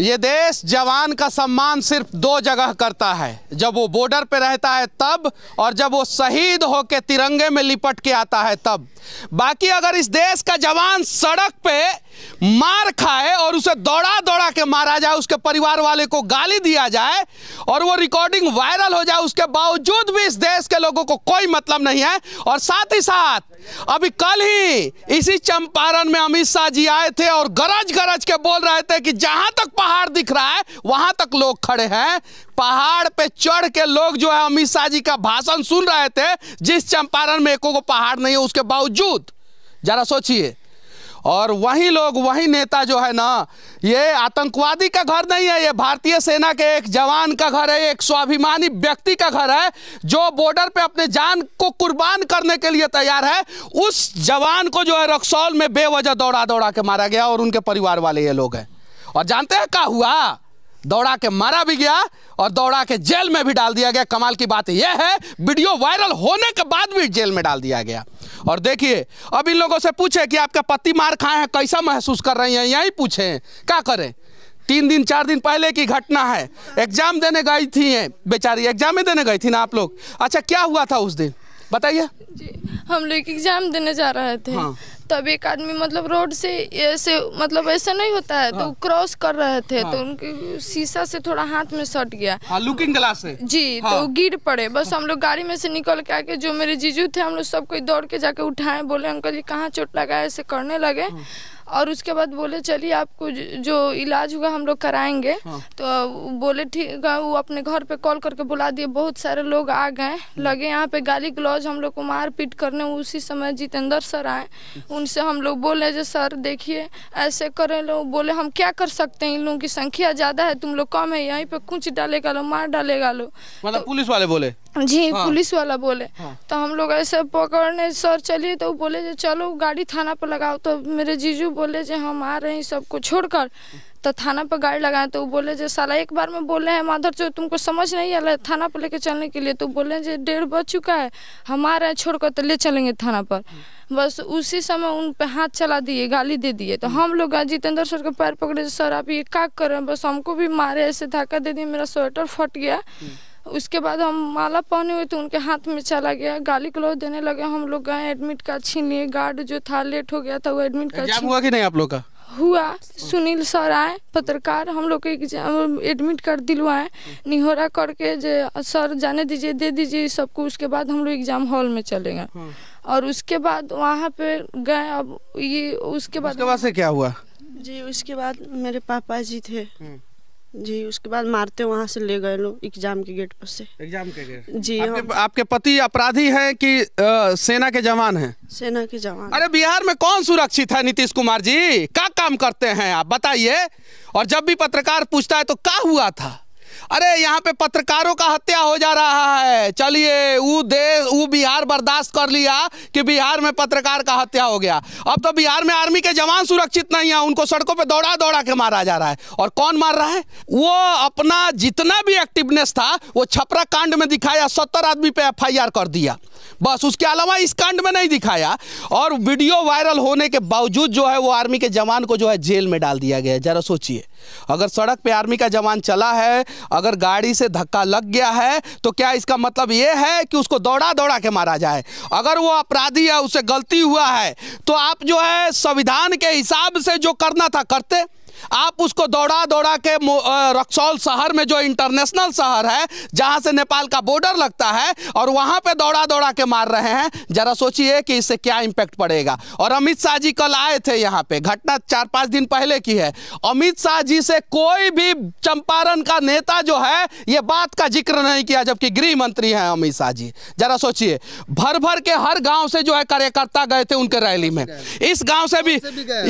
ये देश जवान का सम्मान सिर्फ दो जगह करता है जब वो बॉर्डर पे रहता है तब और जब वो शहीद होकर तिरंगे में लिपट के आता है तब बाकी अगर इस देश का जवान सड़क पे मार खाए और उसे दौड़ा दौड़ा के मारा जाए उसके परिवार वाले को गाली दिया जाए और वो रिकॉर्डिंग वायरल हो जाए उसके बावजूद भी इस देश के लोगों को कोई मतलब नहीं है और साथ ही साथ अभी कल ही इसी चंपारण में अमित शाह जी आए थे और गरज गरज के बोल रहे थे कि जहां तक पहाड़ दिख रहा है वहां तक लोग खड़े हैं पहाड़ पे चढ़ के लोग जो है अमित शाह जी का भाषण सुन रहे थे जिस चंपारण में एको को पहाड़ नहीं है उसके बावजूद जरा सोचिए और वही लोग वही नेता जो है ना ये आतंकवादी का घर नहीं है ये भारतीय सेना के एक जवान का घर है एक स्वाभिमानी व्यक्ति का घर है जो बॉर्डर पे अपने जान को कुर्बान करने के लिए तैयार है उस जवान को जो है रक्सौल में बेवजह दौड़ा दौड़ा के मारा गया और उनके परिवार वाले ये लोग हैं और जानते हैं क्या हुआ दौड़ा के मारा भी गया और दौड़ा के जेल में भी डाल दिया गया कमाल की बात यह है वीडियो वायरल होने के बाद भी जेल में डाल दिया गया और देखिए अब इन लोगों से पूछे कि आपका पति मार खाए हैं कैसा महसूस कर रही हैं यहीं पूछे क्या करें तीन दिन चार दिन पहले की घटना है एग्जाम देने गई थी बेचारी एग्जाम देने गई थी ना आप लोग अच्छा क्या हुआ था उस दिन बताइए हम लोग एग्जाम देने जा रहे थे हाँ। तब एक आदमी मतलब रोड से ऐसे मतलब ऐसा नहीं होता है तो हाँ। तो क्रॉस कर रहे थे तो हाँ। तो उनके शीशा से थोड़ा हाथ में सट गया हाँ, लुकिंग ग्लास से जी तो हाँ। तो गिर पड़े बस हम लोग गाड़ी में से निकल के आके जो मेरे जीजू थे हम लोग सबको दौड़ के जाके उठाए बोले अंकल जी कहाँ चोट लगा ऐसे करने लगे हाँ। और उसके बाद बोले चलिए आपको जो इलाज होगा हम लोग कराएंगे हाँ। तो बोले ठीक है वो अपने घर पे कॉल करके बुला दिए बहुत सारे लोग आ गए हम्म। लगे यहाँ पे गाली गलौज हम लोग को मार पीट करने उसी समय जितेंद्र सर आए अच्छा। उनसे हम लोग बोले जो सर देखिए ऐसे करें लोग बोले हम क्या कर सकते हैं इन लोगों की संख्या ज़्यादा है तुम लोग कम है यहीं पे कुछ डालेगा लो मार डालेगा लो मतलब तो, पुलिस वाले बोले जी हाँ। पुलिस वाला बोले हाँ। तो हम लोग ऐसे पकड़ने सर चलिए तो बोले जो चलो गाड़ी थाना पर लगाओ तो मेरे जीजू बोले जो हम आ रहे हैं सबको छोड़कर तो थाना पर गाड़ी लगाए तो बोले जो साला एक बार में बोले हैं माधर चो तुमको समझ नहीं आ रहा है थाना पर लेके चलने के लिए तो बोले जो डेढ़ बज चुका है हम आ रहे हैं छोड़कर तो ले चलेंगे थाना पर बस उसी समय उन पे हाथ चला दिए गाली दे दिए तो हम लोग जितेंद्र सर के पैर पकड़े सर आप ये क्या कर रहे हैं बस हमको भी मारे ऐसे धक्का दे दिए मेरा स्वेटर फट गया उसके बाद हम माला पहने हुए थे उनके हाथ में चला गया गाली गलौज देने लगे हम लोग गए एडमिट का छीन लिए गार्ड जो था लेट हो गया था वो एडमिट का छीन हुआ कि नहीं आप लोग का हुआ सुनील सर आए पत्रकार हम लोग एग्जाम एडमिट कर दिलवाए निहोरा करके जो सर जाने दीजिए दे दीजिए सबको उसके बाद हम लोग एग्जाम हॉल में चले गए हाँ। और उसके बाद वहाँ पे गए अब ये उसके बाद उसके बाद से क्या हुआ जी उसके बाद मेरे पापा जी थे हम्म। जी उसके बाद मारते वहाँ से ले गए लोग एग्जाम के गेट पर से एग्जाम के गेट जी हाँ। आपके, आपके पति अपराधी हैं कि आ, सेना के जवान हैं सेना के जवान अरे बिहार में कौन सुरक्षित है नीतीश कुमार जी क्या काम करते हैं आप बताइए और जब भी पत्रकार पूछता है तो क्या हुआ था अरे यहाँ पे पत्रकारों का हत्या हो जा रहा है चलिए वो देश वो बिहार बर्दाश्त कर लिया कि बिहार में पत्रकार का हत्या हो गया अब तो बिहार में आर्मी के जवान सुरक्षित नहीं है उनको सड़कों पे दौड़ा दौड़ा के मारा जा रहा है और कौन मार रहा है वो अपना जितना भी एक्टिवनेस था वो छपरा कांड में दिखाया सत्तर आदमी पे एफ कर दिया बस उसके अलावा इस कांड में नहीं दिखाया और वीडियो वायरल होने के बावजूद जो है वो आर्मी के जवान को जो है जेल में डाल दिया गया ज़रा सोचिए अगर सड़क पे आर्मी का जवान चला है अगर गाड़ी से धक्का लग गया है तो क्या इसका मतलब ये है कि उसको दौड़ा दौड़ा के मारा जाए अगर वो अपराधी है उसे गलती हुआ है तो आप जो है संविधान के हिसाब से जो करना था करते आप उसको दौड़ा दौड़ा के रक्सौल शहर में जो इंटरनेशनल शहर है जहां से नेपाल का बॉर्डर लगता है और वहां पे दौड़ा दौड़ा के मार रहे हैं जरा सोचिए कि इससे क्या इंपैक्ट पड़ेगा और अमित शाह जी कल आए थे यहाँ पे घटना चार पांच दिन पहले की है अमित शाह जी से कोई भी चंपारण का नेता जो है ये बात का जिक्र नहीं किया जबकि गृह मंत्री हैं अमित शाह जी जरा सोचिए भर भर के हर गांव से जो है कार्यकर्ता गए थे उनके रैली में इस गांव से भी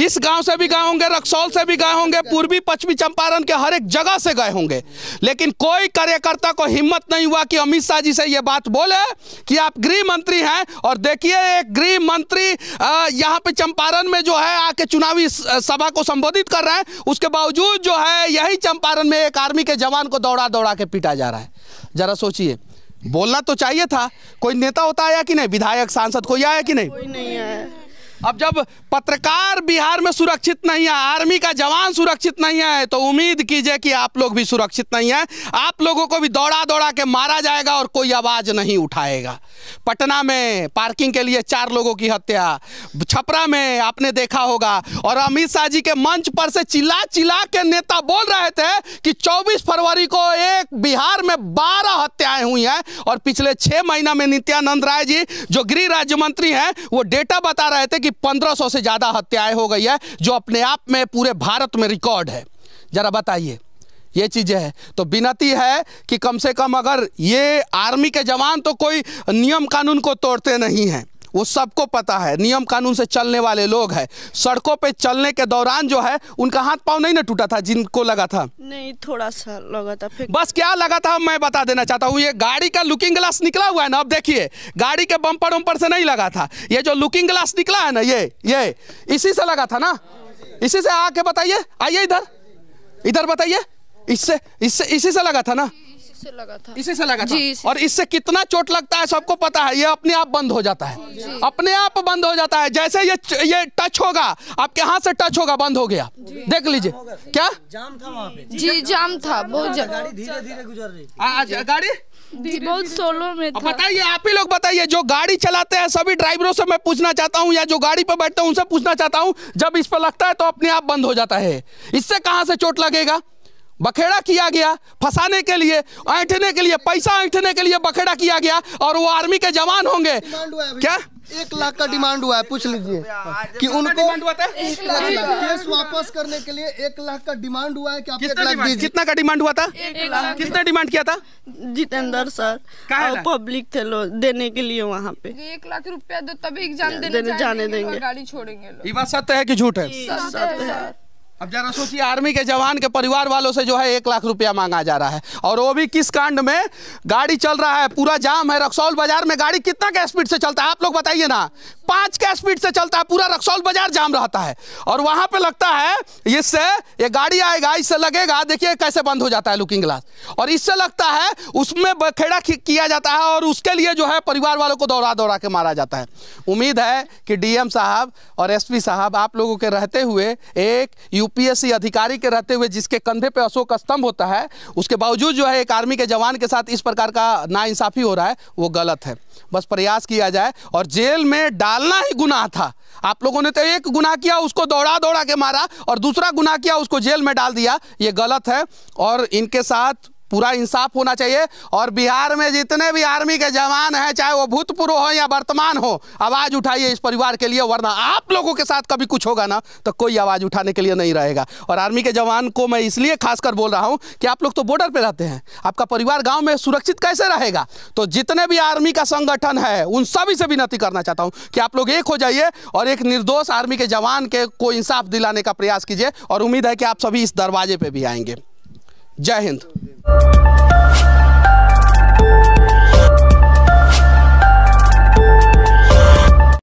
इस गांव से भी गए होंगे रक्सौल से भी गए होंगे होंगे अच्छा। पूर्वी पश्चिमी चंपारण के हर एक जगह से गए होंगे लेकिन कोई कार्यकर्ता को हिम्मत नहीं हुआ कि अमित शाह जी से ये बात बोले कि आप गृह मंत्री हैं और देखिए एक गृह मंत्री यहाँ पे चंपारण में जो है आके चुनावी सभा को संबोधित कर रहे हैं उसके बावजूद जो है यही चंपारण में एक आर्मी के जवान को दौड़ा दौड़ा के पीटा जा रहा है जरा सोचिए बोलना तो चाहिए था कोई नेता होता आया कि नहीं विधायक सांसद कोई आया कि नहीं कोई नहीं आया अब जब पत्रकार बिहार में सुरक्षित नहीं है आर्मी का जवान सुरक्षित नहीं है तो उम्मीद कीजिए कि आप लोग भी सुरक्षित नहीं है आप लोगों को भी दौड़ा दौड़ा के मारा जाएगा और कोई आवाज़ नहीं उठाएगा पटना में पार्किंग के लिए चार लोगों की हत्या छपरा में आपने देखा होगा और अमित शाह जी के मंच पर से चिल्ला चिल्ला के नेता बोल रहे थे कि चौबीस फरवरी को एक बिहार में बारह हत्याएं हुई हैं और पिछले छह महीना में नित्यानंद राय जी जो गृह राज्य मंत्री हैं वो डेटा बता रहे थे कि पंद्रह से ज़्यादा हत्याएं हो गई है जो अपने आप में पूरे भारत में रिकॉर्ड है ज़रा बताइए ये चीज़ें हैं तो विनती है कि कम से कम अगर ये आर्मी के जवान तो कोई नियम कानून को तोड़ते नहीं हैं वो सबको पता है नियम कानून से चलने वाले लोग हैं सड़कों पे चलने के दौरान जो है उनका हाथ पाँव नहीं ना टूटा था जिनको लगा था नहीं थोड़ा सा लगा था बस क्या लगा था मैं बता देना चाहता हूँ ये गाड़ी का लुकिंग ग्लास निकला हुआ है ना अब देखिए गाड़ी के बम्पर वम्पर से नहीं लगा था ये जो लुकिंग ग्लास निकला है ना ये ये इसी से लगा था ना इसी से आके बताइए आइए इधर इधर बताइए इससे इससे इसी से लगा था ना इससे लगा था इसी से लगा था और इससे कितना चोट लगता है सबको पता है ये अपने आप बंद हो जाता है अपने आप बंद हो जाता है जैसे ये ये टच होगा आपके हाथ से टच होगा बंद हो गया देख लीजिए क्या जाम था वहाँ पे जी जाम था बहुत गाड़ी बहुत सोलो में था बताइए आप ही लोग बताइए जो गाड़ी चलाते हैं सभी ड्राइवरों से मैं पूछना चाहता हूँ या जो गाड़ी पर बैठते हैं उनसे पूछना चाहता हूँ जब इस पर लगता है तो अपने आप बंद हो जाता है इससे कहाँ से चोट लगेगा बखेड़ा किया गया फंसाने के लिए ऐठने के लिए पैसा ऐठने के लिए बखेड़ा किया गया और वो आर्मी के जवान होंगे क्या एक लाख का डिमांड हुआ है पूछ लीजिए कि उनको केस वापस करने के लिए एक लाख का डिमांड हुआ है कि आप एक लाख दीजिए कितना का डिमांड हुआ था कितना डिमांड किया था जितेंद्र सर पब्लिक थे लोग देने के लिए वहाँ पे एक लाख रुपया दो तभी एग्जाम देने जाने देंगे गाड़ी छोड़ेंगे ये बात सत्य है कि झूठ है अब जरा सोचिए आर्मी के जवान के परिवार वालों से जो है एक लाख रुपया मांगा जा रहा है और वो भी किस कांड में गाड़ी चल रहा है पूरा जाम है रक्सौल बाजार में गाड़ी कितना का स्पीड से चलता है आप लोग बताइए ना पांच का स्पीड से चलता है पूरा रक्सौल बाजार जाम रहता है और वहां पे लगता है इससे ये गाड़ी आएगा इससे लगेगा देखिए कैसे बंद हो जाता है लुकिंग ग्लास और इससे लगता है उसमें बखेड़ा किया जाता है और उसके लिए जो है परिवार वालों को दौड़ा दौड़ा के मारा जाता है उम्मीद है कि डीएम साहब और एस साहब आप लोगों के रहते हुए एक यूपीएससी अधिकारी के रहते हुए जिसके कंधे पे अशोक स्तंभ होता है उसके बावजूद जो है एक आर्मी के जवान के साथ इस प्रकार का नाइंसाफ़ी हो रहा है वो गलत है बस प्रयास किया जाए और जेल में डाल निकालना ही गुनाह था आप लोगों ने तो एक गुनाह किया उसको दौड़ा दौड़ा के मारा और दूसरा गुनाह किया उसको जेल में डाल दिया ये गलत है और इनके साथ पूरा इंसाफ होना चाहिए और बिहार में जितने भी आर्मी के जवान हैं चाहे वो भूतपूर्व हो या वर्तमान हो आवाज़ उठाइए इस परिवार के लिए वरना आप लोगों के साथ कभी कुछ होगा ना तो कोई आवाज़ उठाने के लिए नहीं रहेगा और आर्मी के जवान को मैं इसलिए खासकर बोल रहा हूँ कि आप लोग तो बॉर्डर पर रहते हैं आपका परिवार गाँव में सुरक्षित कैसे रहेगा तो जितने भी आर्मी का संगठन है उन सभी से विनती करना चाहता हूँ कि आप लोग एक हो जाइए और एक निर्दोष आर्मी के जवान के को इंसाफ दिलाने का प्रयास कीजिए और उम्मीद है कि आप सभी इस दरवाजे पर भी आएंगे जय हिंद Thank you.